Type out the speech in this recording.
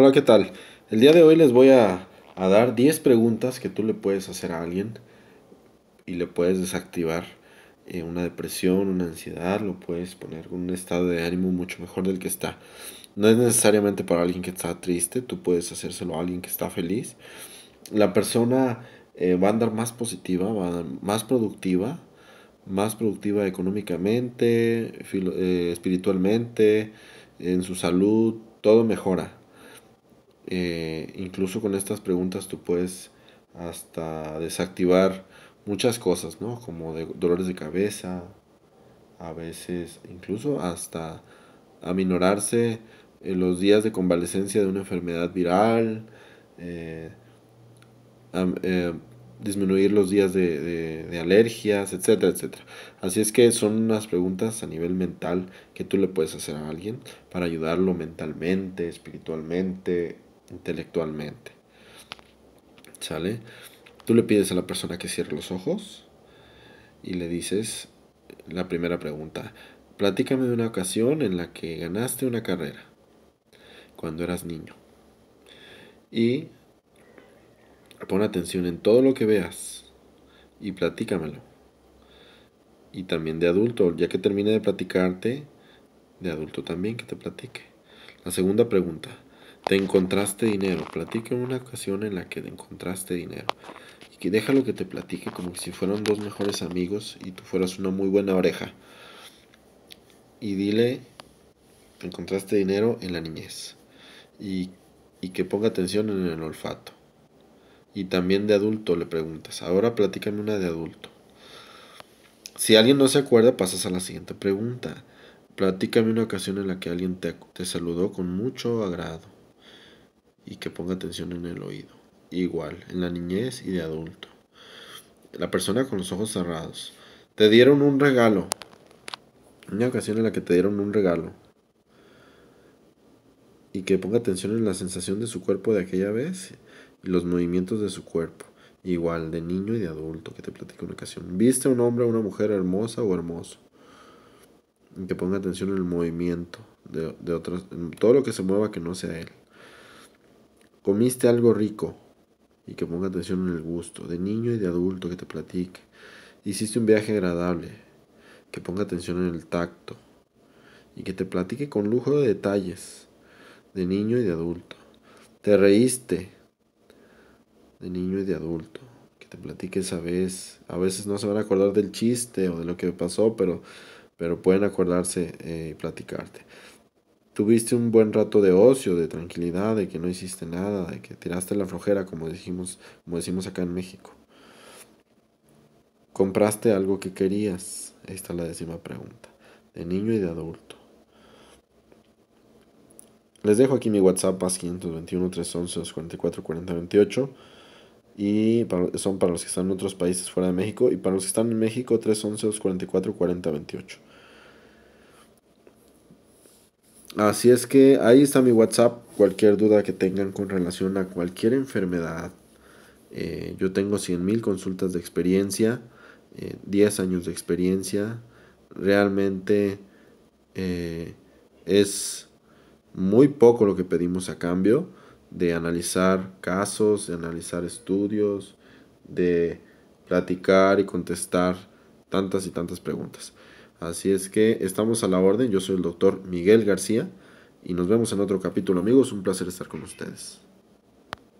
Hola, ¿qué tal? El día de hoy les voy a, dar 10 preguntas que tú le puedes hacer a alguien y le puedes desactivar eh, una depresión, una ansiedad, lo puedes poner en un estado de ánimo mucho mejor del que está. No es necesariamente para alguien que está triste, tú puedes hacérselo a alguien que está feliz. La persona eh, va a andar más positiva, va a andar más productiva, más productiva económicamente, eh, espiritualmente, en su salud, todo mejora. Eh, incluso con estas preguntas tú puedes hasta desactivar muchas cosas, ¿no? Como de dolores de cabeza, a veces incluso hasta aminorarse en los días de convalecencia de una enfermedad viral, eh, eh, disminuir los días de, alergias, etcétera, etcétera. Así es que son unas preguntas a nivel mental que tú le puedes hacer a alguien para ayudarlo mentalmente, espiritualmente, intelectualmente. ¿Sale? Tú le pides a la persona que cierre los ojos y le dices la primera pregunta. Platícame de una ocasión en la que ganaste una carrera cuando eras niño. Y pon atención en todo lo que veas y platícamelo. Y también de adulto, ya que termine de platicarte, de adulto también que te platique. La segunda pregunta, te encontraste dinero. Platícame una ocasión en la que te encontraste dinero. Y que déjalo que te platique como si fueran dos mejores amigos y tú fueras una muy buena oreja. Y dile, encontraste dinero en la niñez. Y, que ponga atención en el olfato. Y también de adulto le preguntas. Ahora platícame una de adulto. Si alguien no se acuerda, pasas a la siguiente pregunta. Platícame una ocasión en la que alguien te, te, saludó con mucho agrado y que ponga atención en el oído. Igual, en la niñez y de adulto. La persona con los ojos cerrados. Te dieron un regalo. Una ocasión en la que te dieron un regalo. Y que ponga atención en la sensación de su cuerpo de aquella vez y los movimientos de su cuerpo. Igual, de niño y de adulto, que te platique una ocasión. Viste a un hombre o una mujer hermosa o hermoso. Y que ponga atención en el movimiento de, de todo lo que se mueva que no sea él comiste algo rico y que ponga atención en el gusto, de niño y de adulto que te platique. Hiciste un viaje agradable, que ponga atención en el tacto y que te platique con lujo de detalles, de niño y de adulto. Te reíste, de niño y de adulto, que te platique esa vez. A veces no se van a acordar del chiste o de lo que pasó, pero, pero pueden acordarse eh, y platicarte tuviste un buen rato de ocio, de tranquilidad, de que no hiciste nada, de que tiraste la flojera, como dijimos, como decimos acá en México. Compraste algo que querías. Esta es la décima pregunta. De niño y de adulto. Les dejo aquí mi WhatsApp, 521 311 244 4028 Y son para los que están en otros países fuera de México. Y para los que están en México, 311 44 4028 Así es que ahí está mi WhatsApp. Cualquier duda que tengan con relación a cualquier enfermedad. Eh, yo tengo 100.000 consultas de experiencia, 10 eh, años de experiencia. Realmente eh, es muy poco lo que pedimos a cambio de analizar casos, de analizar estudios, de platicar y contestar tantas y tantas preguntas. Así es que estamos a la orden. Yo soy el doctor Miguel García y nos vemos en otro capítulo amigos. Un placer estar con ustedes.